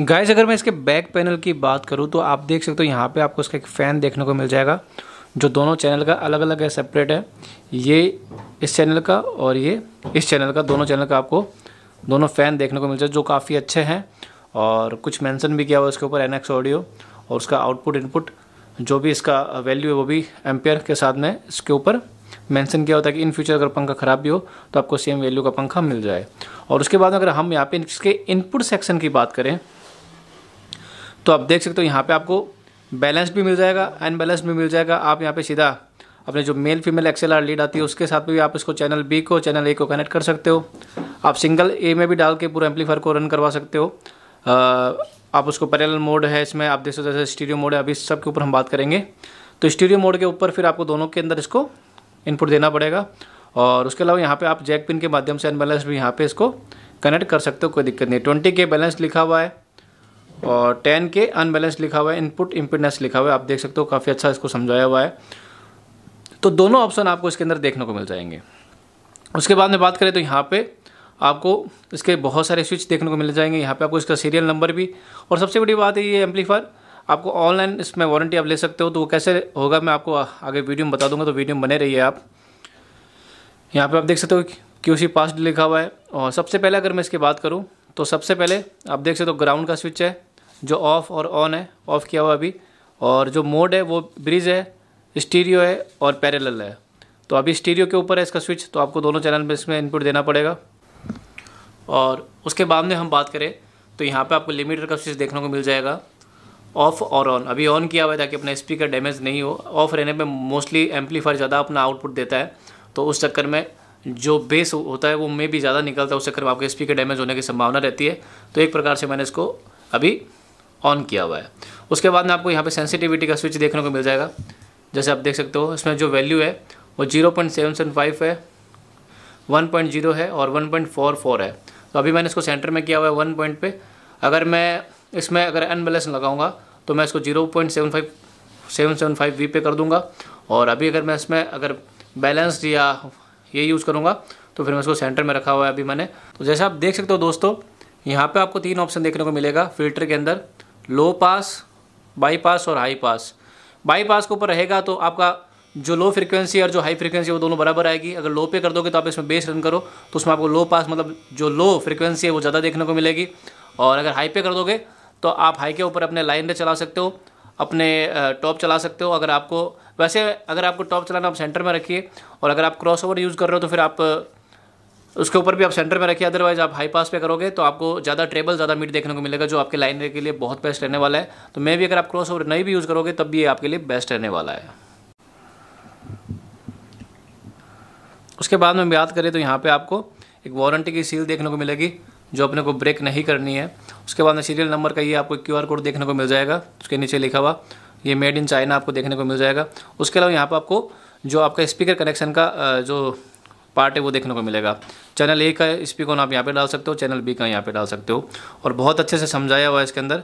guys अगर मैं इसके बैक पैनल की बात करूँ तो आप देख सकते हो यहाँ पे आपको इसका एक फ़ैन देखने को मिल जाएगा जो दोनों चैनल का अलग अलग है सेपरेट है ये इस चैनल का और ये इस चैनल का दोनों चैनल का आपको दोनों फ़ैन देखने को मिल जाए जो काफ़ी अच्छे हैं और कुछ मेंशन भी किया हुआ इसके ऊपर एन ऑडियो और उसका आउटपुट इनपुट जो भी इसका वैल्यू है वो भी एम्पेयर के साथ में इसके ऊपर मेंशन किया होता है कि इन फ्यूचर अगर पंखा ख़राब भी हो तो आपको सेम वैल्यू का पंखा मिल जाए और उसके बाद अगर हम यहाँ पे इसके इनपुट सेक्शन की बात करें तो आप देख सकते हो यहाँ पे आपको बैलेंस भी मिल जाएगा अनबैलेंस भी मिल जाएगा आप यहाँ पे सीधा अपने जो male female XLR lead आती है उसके साथ भी आप इसको चैनल बी को चैनल ए को कनेक्ट कर सकते हो आप सिंगल ए में भी डाल के पूरा एम्पलीफायर को रन करवा सकते हो आ, आप उसको पैरल मोड है इसमें आप देख सकते हो जैसे स्टीरियो मोड है अभी सब के ऊपर हम बात करेंगे तो स्टीरियो मोड के ऊपर फिर आपको दोनों के अंदर इसको इनपुट देना पड़ेगा और उसके अलावा यहाँ पे आप जैक पिन के माध्यम से अनबैलेंस भी यहाँ पे इसको कनेक्ट कर सकते हो कोई दिक्कत नहीं ट्वेंटी के बैलेंस लिखा हुआ है और टेन के अनबैलेंस लिखा हुआ है इनपुट इम्पिडेंस लिखा हुआ है आप देख सकते हो काफ़ी अच्छा इसको समझाया हुआ है तो दोनों ऑप्शन आपको इसके अंदर देखने को मिल जाएंगे उसके बाद में बात करें तो यहाँ पे आपको इसके बहुत सारे स्विच देखने को मिल जाएंगे यहाँ पे आपको इसका सीरियल नंबर भी और सबसे बड़ी बात है ये एम्पलीफायर आपको ऑनलाइन इसमें वारंटी आप ले सकते हो तो वो कैसे होगा मैं आपको आगे वीडियो में बता दूंगा तो वीडियो में बने रहिए आप यहाँ पे आप देख सकते हो क्यू सी पास लिखा हुआ है और सबसे पहले अगर मैं इसकी बात करूँ तो सबसे पहले आप देख सकते हो ग्राउंड का स्विच है जो ऑफ़ और ऑन है ऑफ़ किया हुआ अभी और जो मोड है वो ब्रिज है स्टीरियो है और पैरेलल है तो अभी स्टीरियो के ऊपर है इसका स्विच तो आपको दोनों चैनल में इसमें इनपुट देना पड़ेगा और उसके बाद में हम बात करें तो यहाँ पे आपको लिमिटर का स्विच देखने को मिल जाएगा ऑफ़ और ऑन अभी ऑन किया हुआ है ताकि अपना स्पीकर डैमेज नहीं हो ऑफ रहने में मोस्टली एम्पलीफायर ज़्यादा अपना आउटपुट देता है तो उस चक्कर में जो बेस होता है वो में भी ज़्यादा निकलता है उस चक्कर में आपके स्पीकर डैमेज होने की संभावना रहती है तो एक प्रकार से मैंने इसको अभी ऑन किया हुआ है उसके बाद में आपको यहाँ पे सेंसिटिविटी का स्विच देखने को मिल जाएगा जैसे आप देख सकते हो इसमें जो वैल्यू है वो zero point seven seven five है वन पॉइंट जीरो है और वन पॉइंट फोर फोर है तो अभी मैंने इसको सेंटर में किया हुआ है वन पॉइंट पे अगर मैं इसमें अगर अनबैलेंस लगाऊंगा तो मैं इसको zero point seven five seven seven five V पे कर दूंगा और अभी अगर मैं इसमें अगर बैलेंस या ये यूज़ करूँगा तो फिर मैं इसको सेंटर में रखा हुआ है अभी मैंने तो जैसे आप देख सकते हो दोस्तों यहाँ पे आपको तीन ऑप्शन देखने को मिलेगा फिल्टर के अंदर लो पास बाईपास और हाई पास बाईपास के ऊपर रहेगा तो आपका जो लो फ्रीक्वेंसी और जो हाई फ्रीक्वेंसी वो दोनों बराबर आएगी अगर लो पे कर दोगे तो आप इसमें बेस रन करो तो उसमें आपको लो पास मतलब जो लो फ्रीक्वेंसी है वो ज़्यादा देखने को मिलेगी और अगर हाई पे कर दोगे तो आप हाई के ऊपर अपने लाइन चला सकते हो अपने टॉप चला सकते हो अगर आपको वैसे अगर आपको टॉप चलाना आप सेंटर में रखिए और अगर आप क्रॉस ओवर यूज़ कर रहे हो तो फिर आप उसके ऊपर भी आप सेंटर में रखिए अदरवाइज आप हाई पास पे करोगे तो आपको ज़्यादा ट्रेबल ज़्यादा मीट देखने को मिलेगा जो आपके लाइनर के लिए बहुत बेस्ट रहने वाला है तो मैं भी अगर आप क्रॉस ओवर नहीं भी यूज़ करोगे तब भी ये आपके लिए बेस्ट रहने वाला है उसके बाद में याद करें तो यहाँ पर आपको एक वारंटी की सील देखने को मिलेगी जो अपने को ब्रेक नहीं करनी है उसके बाद में सीरियल नंबर का ये आपको क्यू कोड देखने को मिल जाएगा उसके नीचे लिखा हुआ ये मेड इन चाइना आपको देखने को मिल जाएगा उसके अलावा यहाँ पर आपको जो आपका स्पीकर कनेक्शन का जो पार्ट है वो देखने को मिलेगा चैनल ए का ऑन आप यहाँ पर डाल सकते हो चैनल बी का यहाँ पर डाल सकते हो और बहुत अच्छे से समझाया हुआ है इसके अंदर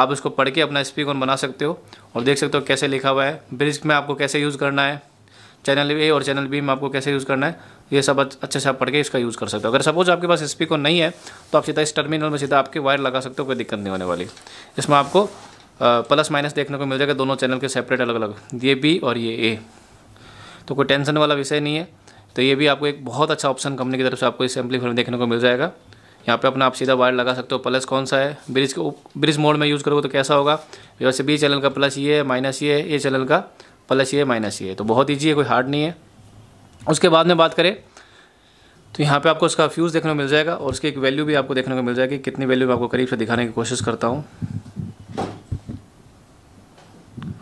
आप उसको पढ़ के अपना ऑन बना सकते हो और देख सकते हो कैसे लिखा हुआ है ब्रिज में आपको कैसे यूज़ करना है चैनल ए और चैनल बी में आपको कैसे यूज़ करना है ये सब अच्छे से आप पढ़ के इसका यूज़ कर सकते हो अगर सपोज़ आपके पास ऑन नहीं है तो आप सीधा इस टर्मिनल में सीधा आपके वायर लगा सकते हो कोई दिक्कत नहीं होने वाली इसमें आपको प्लस माइनस देखने को मिल जाएगा दोनों चैनल के सेपरेट अलग अलग ये बी और ये ए तो कोई टेंशन वाला विषय नहीं है तो ये भी आपको एक बहुत अच्छा ऑप्शन कंपनी की तरफ से आपको इस एम्पलीफायर में देखने को मिल जाएगा यहाँ पे अपना आप सीधा वायर लगा सकते हो प्लस कौन सा है ब्रिज को ब्रिज मोड में यूज़ करोगे तो कैसा होगा वैसे बी चैनल का प्लस ये है माइनस ये है ए चैनल का प्लस ये माइनस ये है तो बहुत ईजी है कोई हार्ड नहीं है उसके बाद में बात करें तो यहाँ पे आपको उसका फ्यूज़ देखने को मिल जाएगा और उसकी एक वैल्यू भी आपको देखने को मिल जाएगी कितनी वैल्यू मैं आपको करीब से दिखाने की कोशिश करता हूँ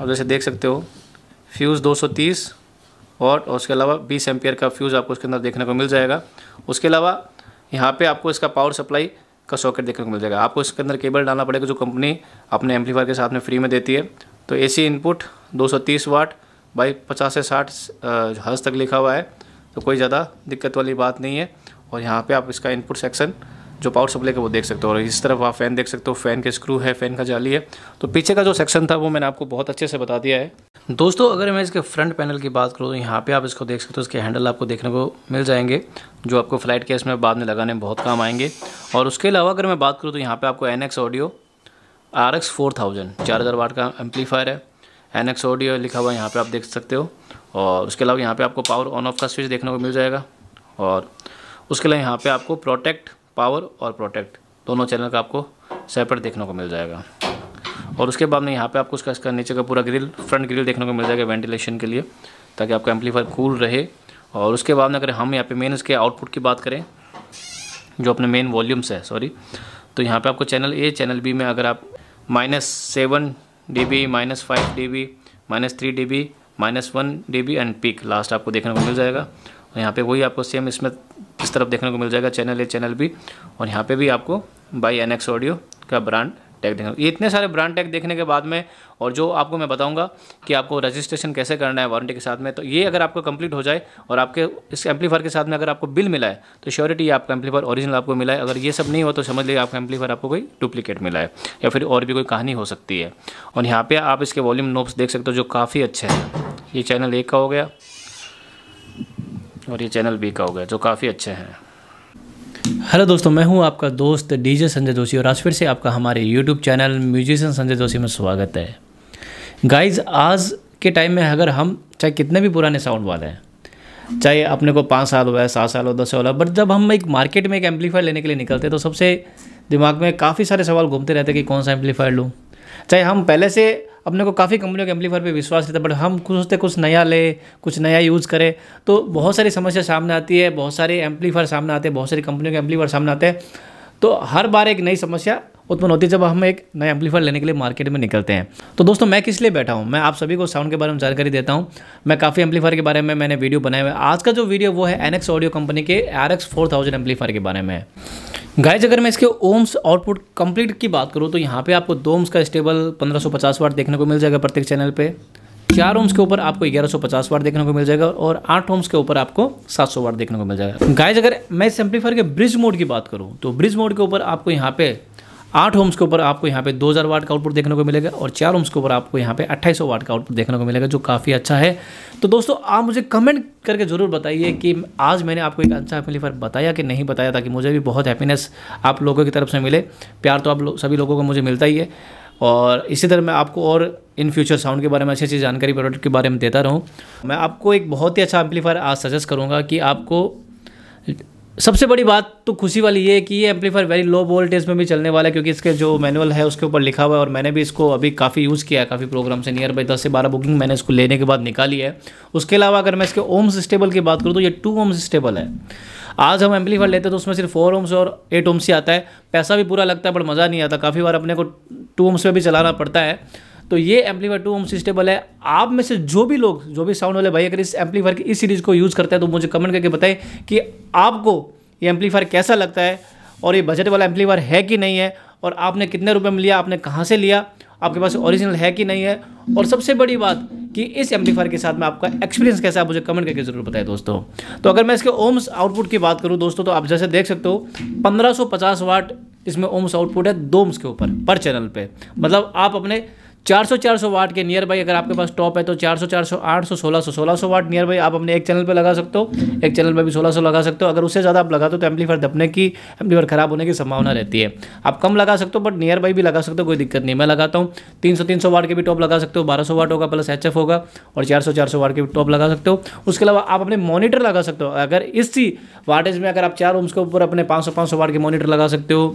आप जैसे देख सकते हो फ्यूज़ दो और उसके अलावा बीस एम्पियर का फ्यूज़ आपको उसके अंदर देखने को मिल जाएगा उसके अलावा यहाँ पे आपको इसका पावर सप्लाई का सॉकेट देखने को मिल जाएगा आपको इसके अंदर केबल डालना पड़ेगा जो कंपनी अपने एम्पलीफायर के साथ में फ्री में देती है तो ए इनपुट दो वाट बाई पचास से साठ हज़ तक लिखा हुआ है तो कोई ज़्यादा दिक्कत वाली बात नहीं है और यहाँ पे आप इसका इनपुट सेक्शन जो पावर सप्लाई का वो देख सकते हो और इस तरफ आप फ़ैन देख सकते हो फ़ैन के स्क्रू है फ़ैन का जाली है तो पीछे का जो सेक्शन था वो मैंने आपको बहुत अच्छे से बता दिया है दोस्तों अगर मैं इसके फ्रंट पैनल की बात करूँ तो यहाँ पे आप इसको देख सकते हो इसके हैंडल आपको देखने को मिल जाएंगे जो आपको फ़्लाइट केस में बाद में लगाने में बहुत काम आएंगे और उसके अलावा अगर मैं बात करूँ तो यहाँ पे आपको N audio R X four thousand चार हज़ार वाट का एम्पलीफायर है एन एक्स ऑडियो लिखा हुआ यहाँ पर आप देख सकते हो और उसके अलावा यहाँ पर आपको पावर ऑन ऑफ का स्विच देखने को मिल जाएगा और उसके अलावा यहाँ पर आपको प्रोटेक्ट पावर और प्रोटेक्ट दोनों चैनल का आपको सेपरेट देखने को मिल जाएगा और उसके बाद में यहाँ पे आपको उसका इसका नीचे का पूरा ग्रिल फ्रंट ग्रिल देखने को मिल जाएगा वेंटिलेशन के लिए ताकि आपका एम्पलीफायर कूल रहे और उसके बाद में अगर हम यहाँ पे मेन इसके आउटपुट की बात करें जो अपने मेन वॉल्यूम्स है सॉरी तो यहाँ पे आपको चैनल ए चैनल बी में अगर आप minus seven D B minus five D B minus three D B minus one D B and peak last आपको देखने को मिल जाएगा और यहाँ पे वही आपको सेम इसमें इस तरफ देखने को मिल जाएगा चैनल ए चैनल बी और यहाँ पे भी आपको बाई एन एक्स ऑडियो का ब्रांड टैग देखना ये इतने सारे ब्रांड टैग देखने के बाद में और जो आपको मैं बताऊंगा कि आपको रजिस्ट्रेशन कैसे करना है वारंटी के साथ में तो ये अगर आपको कंप्लीट हो जाए और आपके इस एम्पलीफायर के साथ में अगर आपको बिल मिला है तो श्योरिटी आपका एम्पलीफायर ओरिजिनल आपको मिला है अगर ये सब नहीं हो तो समझ लीजिए आपका एम्पलीफायर आपको कोई डुप्लीकेट मिला है या फिर और भी कोई कहानी हो सकती है और यहाँ पर आप इसके वॉल्यूम नोट्स देख सकते हो जो काफ़ी अच्छे हैं ये चैनल एक का हो गया और ये चैनल बी का हो गया जो काफ़ी अच्छे हैं हेलो दोस्तों मैं हूं आपका दोस्त डीजे संजय जोशी और आज फिर से आपका हमारे YouTube channel musician Sanjay Joshi में स्वागत है गाइज आज के टाइम में अगर हम चाहे कितने भी पुराने साउंड वाले हैं चाहे अपने को पाँच साल हुआ है सात साल हो दस साल हो बट जब हम एक मार्केट में एक एम्पलीफायर लेने के लिए निकलते हैं तो सबसे दिमाग में काफ़ी सारे सवाल घूमते रहते हैं कि कौन सा एम्पलीफायर लूँ चाहे हम पहले से अपने को काफ़ी कंपनियों के एम्पलीफायर पे विश्वास रहता है बट हम कुछ सोचते कुछ नया ले कुछ नया यूज़ करें तो बहुत सारी समस्या सामने आती है बहुत सारे एम्पलीफायर सामने आते हैं बहुत सारी कंपनियों के एम्पलीफायर सामने आते हैं तो हर बार एक नई समस्या उत्पन्न होती है जब हम एक नया एम्पलीफायर लेने के लिए मार्केट में निकलते हैं तो दोस्तों मैं किस लिए बैठा हूँ मैं आप सभी को साउंड के बारे में जानकारी देता हूँ मैं काफ़ी एम्पलीफायर के बारे में मैंने वीडियो बनाया हुआ आज का जो वीडियो वो है एनएक्स ऑडियो कंपनी के आर एक्स फोर थाउजेंड के बारे में गाइज अगर मैं इसके ओम्स आउटपुट कंप्लीट की बात करूँ तो यहाँ पे आपको दो ओम्स का स्टेबल 1550 वाट देखने को मिल जाएगा प्रत्येक चैनल पे चार ओम्स के ऊपर आपको 1150 वाट देखने को मिल जाएगा और आठ ओम्स के ऊपर आपको 700 वाट देखने को मिल जाएगा गाइज अगर मैं सिंप्लीफायर के ब्रिज मोड की बात करूँ तो ब्रिज मोड के ऊपर आपको यहाँ पे आठ होम्स के ऊपर आपको यहाँ पे 2000 वाट का आउटपुट देखने को मिलेगा और चार होम्स के ऊपर आपको यहाँ पे 2800 वाट का आउटपुट देखने को मिलेगा जो काफ़ी अच्छा है तो दोस्तों आप मुझे कमेंट करके ज़रूर बताइए कि आज मैंने आपको एक अच्छा एम्पलीफायर बताया कि नहीं बताया ताकि मुझे भी बहुत हैप्पीनेस आप लोगों की तरफ से मिले प्यार तो आप लो, सभी लोगों को मुझे मिलता ही है और इसी तरह मैं आपको और इन फ्यूचर साउंड के बारे में अच्छी अच्छी जानकारी प्रोडक्ट के बारे में देता रहूँ मैं आपको एक बहुत ही अच्छा एम्पलीफायर आज सजेस्ट करूँगा कि आपको सबसे बड़ी बात तो खुशी वाली ये है कि ये एम्पलीफायर वेरी लो वोल्टेज में भी चलने वाला है क्योंकि इसके जो मैनुअल है उसके ऊपर लिखा हुआ है और मैंने भी इसको अभी काफ़ी यूज़ किया है काफ़ी प्रोग्राम से नियर बाई दस से बारह बुकिंग मैंने इसको लेने के बाद निकाली है उसके अलावा अगर मैं इसके ओम्स स्टेबल की बात करूँ तो ये टू ओम्स स्टेबल है आज हम एम्पलीफायर लेते हैं तो उसमें सिर्फ फोर ओम्स और एट ओम्स ही आता है पैसा भी पूरा लगता है पर मज़ा नहीं आता काफ़ी बार अपने को टू ओम्स में भी चलाना पड़ता है तो ये एम्पलीफायर टू ओम सिस्टेबल है आप में से जो भी लोग जो भी साउंड वाले भाई अगर इस एम्पलीफायर की इस सीरीज़ को यूज़ करते हैं तो मुझे कमेंट करके बताएं कि आपको ये एम्पलीफायर कैसा लगता है और ये बजट वाला एम्पलीफायर है कि नहीं है और आपने कितने रुपये में लिया आपने कहाँ से लिया आपके पास ओरिजिनल है कि नहीं है और सबसे बड़ी बात कि इस एम्पलीफायर के साथ में आपका एक्सपीरियंस कैसा है मुझे कमेंट करके जरूर बताएं दोस्तों तो अगर मैं इसके ओम्स आउटपुट की बात करूं दोस्तों तो आप जैसे देख सकते हो 1550 वाट इसमें ओम्स आउटपुट है दो ओम्स के ऊपर पर चैनल पे मतलब आप अपने 400 400 वाट के नियर बाई अगर आपके पास टॉप है तो 400 400 800 1600 1600 वाट नियर बाई आप अपने एक चैनल पर लगा सकते हो एक चैनल पर भी 1600 लगा सकते हो अगर उससे ज़्यादा आप लगाते हो तो एम्पलीफायर तो दबने की एम्पलीफायर ख़राब होने की संभावना रहती है आप कम लगा सकते हो बट नियर बाई भी लगा सकते हो कोई दिक्कत नहीं मैं लगाता हूँ तीन सौ तीन सौ वाट के भी टॉप लगा सकते हो बारह सौ वाट होगा प्लस एच होगा और चार सौ चार सौ वाट के भी टॉप लगा सकते हो उसके अलावा आप अपने मॉनिटर लगा सकते हो अगर इसी वाटेज में अगर आप चार रूम्स के ऊपर अपने पाँच सौ पाँच सौ वाट के मॉनिटर लगा सकते हो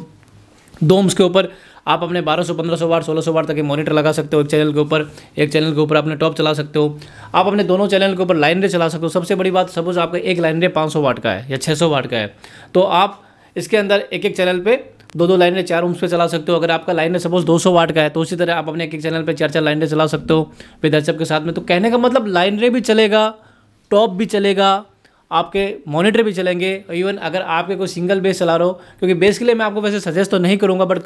दो ओम्स के ऊपर आप अपने 1200 1500 सोलह 1600 बार तक के मॉनिटर लगा सकते हो एक चैनल के ऊपर एक चैनल के ऊपर अपने टॉप चला सकते हो आप अपने दोनों चैनल के ऊपर लाइन रे चला सकते हो सबसे बड़ी बात सपोज आपका एक लाइन रे पाँच वाट का है या छः वाट का है तो आप इसके अंदर एक एक चैनल पर दो दो रे चार रूम्स पे चला सकते हो अगर आपका लाइन सपोज सौ वाट का है तो उसी तरह आप अपने एक एक चैनल पर चार चार लाइन रे चला सकते हो विदर्शप के साथ में तो कहने का मतलब लाइन रे भी चलेगा टॉप भी चलेगा आपके मॉनिटर भी चलेंगे इवन अगर आपके कोई सिंगल बेस चला रहे हो क्योंकि बेस के लिए मैं आपको वैसे सजेस्ट तो नहीं करूँगा बट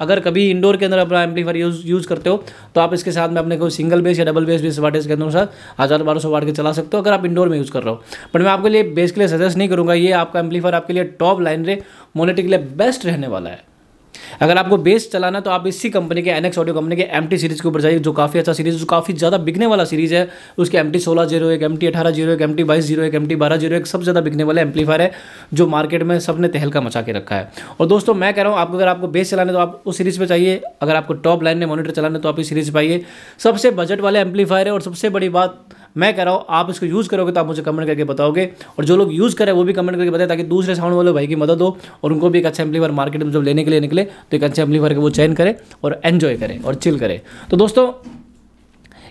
अगर कभी इंडोर के अंदर अपना एम्पलीफायर यूज यूज़ करते हो तो आप इसके साथ में अपने कोई सिंगल बेस या डबल बेस बीस वाटेज के अनुसार हज़ार बारह सौ वाट के चला सकते हो अगर आप इंडोर में यूज़ कर रहे हो बट मैं आपके लिए बेस के लिए सजेस्ट नहीं करूँगा ये आपका एम्पलीफायर आपके लिए टॉप लाइन रे मोनेटिक के लिए बेस्ट रहने वाला है अगर आपको बेस चलाना तो आप इसी कंपनी के एनएक्स ऑडियो कंपनी के एम सीरीज़ के ऊपर जाइए जो काफ़ी अच्छा सीरीज़ जो काफ़ी ज़्यादा बिकने वाला सीरीज़ है उसके एम टी सोलह जीरो एक एम टी अठारह जीरो एक एम टी बाईस जीरो एक एम टी बारह जीरो एक सबसे ज़्यादा बिकने वाला एम्पलीफायर है जो मार्केट में सबने तहलका मचा के रखा है और दोस्तों मैं कह रहा हूँ आपको अगर आपको बेस चलाने तो आप उस सीरीज़ पर चाहिए अगर आपको टॉप लाइन में मॉनिटर चलाना तो आप इस सीरीज़ पर आइए सबसे बजट वाले एम्पलीफायर है और सबसे बड़ी बात मैं कह रहा हूँ आप इसको यूज़ करोगे तो आप मुझे कमेंट करके बताओगे और जो लोग यूज़ करें वो भी कमेंट करके बताएं ताकि दूसरे साउंड वाले भाई की मदद हो और उनको भी एक अच्छा एम्पलीफायर मार्केट में जब लेने के लिए निकले तो एक अच्छा एम्पलीफायर के वो चयन करें और एन्जॉय करें और चिल करें तो दोस्तों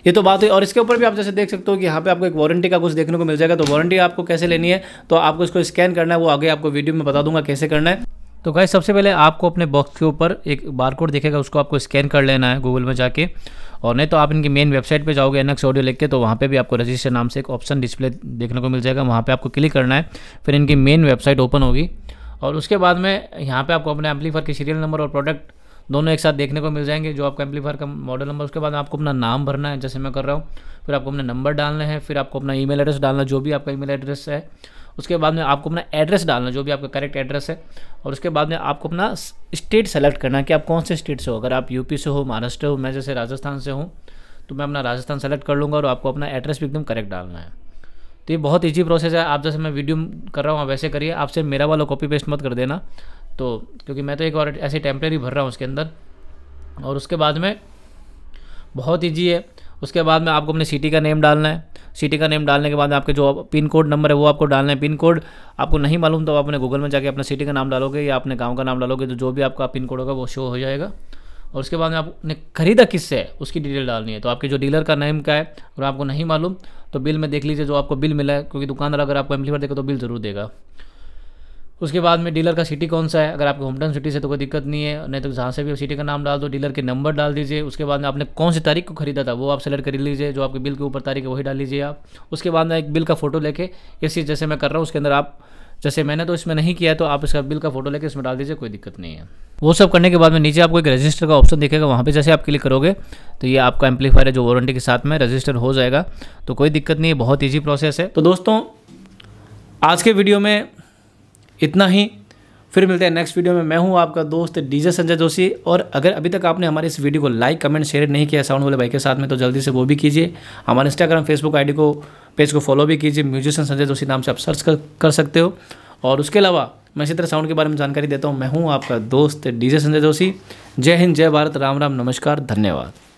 ये तो बात हुई और इसके ऊपर भी आप जैसे देख सकते हो कि यहाँ पे आपको एक वारंटी का कुछ देखने को मिल जाएगा तो वारंटी आपको कैसे लेनी है तो आपको इसको स्कैन करना है वो आगे आपको वीडियो में बता दूंगा कैसे करना है तो गाइस सबसे पहले आपको अपने बॉक्स के ऊपर एक बार कोड दिखेगा उसको आपको स्कैन कर लेना है गूगल में जाके और नहीं तो आप इनकी मेन वेबसाइट पे जाओगे एनएक्स ऑडियो लिख के तो वहाँ पे भी आपको रजिस्टर नाम से एक ऑप्शन डिस्प्ले देखने को मिल जाएगा वहाँ पे आपको क्लिक करना है फिर इनकी मेन वेबसाइट ओपन होगी और उसके बाद में यहाँ पर आपको अपने एम्पलीफायर के सीरियल नंबर और प्रोडक्ट दोनों एक साथ देखने को मिल जाएंगे जो आपका एम्पलीफायर का मॉडल नंबर उसके बाद आपको अपना नाम भरना है जैसे मैं कर रहा हूँ फिर आपको अपना नंबर डालना है फिर आपको अपना ई एड्रेस डालना जो भी आपका ई एड्रेस है उसके बाद में आपको अपना एड्रेस डालना जो भी आपका करेक्ट एड्रेस है और उसके बाद में आपको अपना स्टेट सेलेक्ट करना कि आप कौन से स्टेट से हो अगर आप यूपी से हो महाराष्ट्र हो मैं जैसे राजस्थान से हूँ तो मैं अपना राजस्थान सेलेक्ट कर लूँगा और आपको अपना एड्रेस भी एकदम करेक्ट डालना है तो ये बहुत ईजी प्रोसेस है आप जैसे मैं वीडियो कर रहा हूँ वैसे करिए आपसे मेरा वाला कॉपी पेस्ट मत कर देना तो क्योंकि मैं तो एक और ऐसे टेम्प्रेरी भर रहा हूँ उसके अंदर और उसके बाद में बहुत ईजी है उसके बाद में आपको अपने सिटी का नेम डालना है सिटी का नेम डालने के बाद आपके जो पिन कोड नंबर है वो आपको डालना है पिन कोड आपको नहीं मालूम तो आप अपने गूगल में जाके अपना सिटी का नाम डालोगे या अपने गाँव का नाम डालोगे तो जो भी आपका पिन कोड होगा वो शो हो जाएगा और उसके बाद में आपने खरीदा किससे है उसकी डिटेल डालनी है तो आपके जो डीलर का नेम क्या है और आपको नहीं मालूम तो बिल में देख लीजिए जो आपको बिल मिला है क्योंकि दुकानदार अगर आपको एम्पलीफायर तो देगा तो बिल ज़रूर देगा उसके बाद में डीलर का सिटी कौन सा है अगर आपके होमटाउन सिटी से तो कोई दिक्कत नहीं है नहीं तो जहाँ से भी आप सिटी का नाम डाल दो डीलर के नंबर डाल दीजिए उसके बाद में आपने कौन सी तारीख को खरीदा था वो आप सेलेक्ट कर लीजिए जो आपके बिल के ऊपर तारीख है वही डाल लीजिए आप उसके बाद में एक बिल का फोटो लेके इसी जैसे मैं कर रहा हूँ उसके अंदर आप जैसे मैंने तो इसमें नहीं किया तो आप इसका बिल का फोटो लेके इसमें डाल दीजिए कोई दिक्कत नहीं है वो सब करने के बाद में नीचे आपको एक रजिस्टर का ऑप्शन दिखेगा वहाँ पे जैसे आप क्लिक करोगे तो ये आपका एम्पलीफायर है जो वारंटी के साथ में रजिस्टर हो जाएगा तो कोई दिक्कत नहीं है बहुत ईजी प्रोसेस है तो दोस्तों आज के वीडियो में इतना ही फिर मिलते हैं नेक्स्ट वीडियो में मैं हूं आपका दोस्त डीजे संजय जोशी और अगर अभी तक आपने हमारे इस वीडियो को लाइक कमेंट शेयर नहीं किया साउंड वाले भाई के साथ में तो जल्दी से वो भी कीजिए हमारे इंस्टाग्राम फेसबुक आईडी को पेज को फॉलो भी कीजिए म्यूजिशियन संजय जोशी नाम से आप सर्च कर, कर सकते हो और उसके अलावा मैं इसी तरह साउंड के बारे में जानकारी देता हूँ मैं हूँ आपका दोस्त डी संजय जोशी जय हिंद जय भारत राम राम नमस्कार धन्यवाद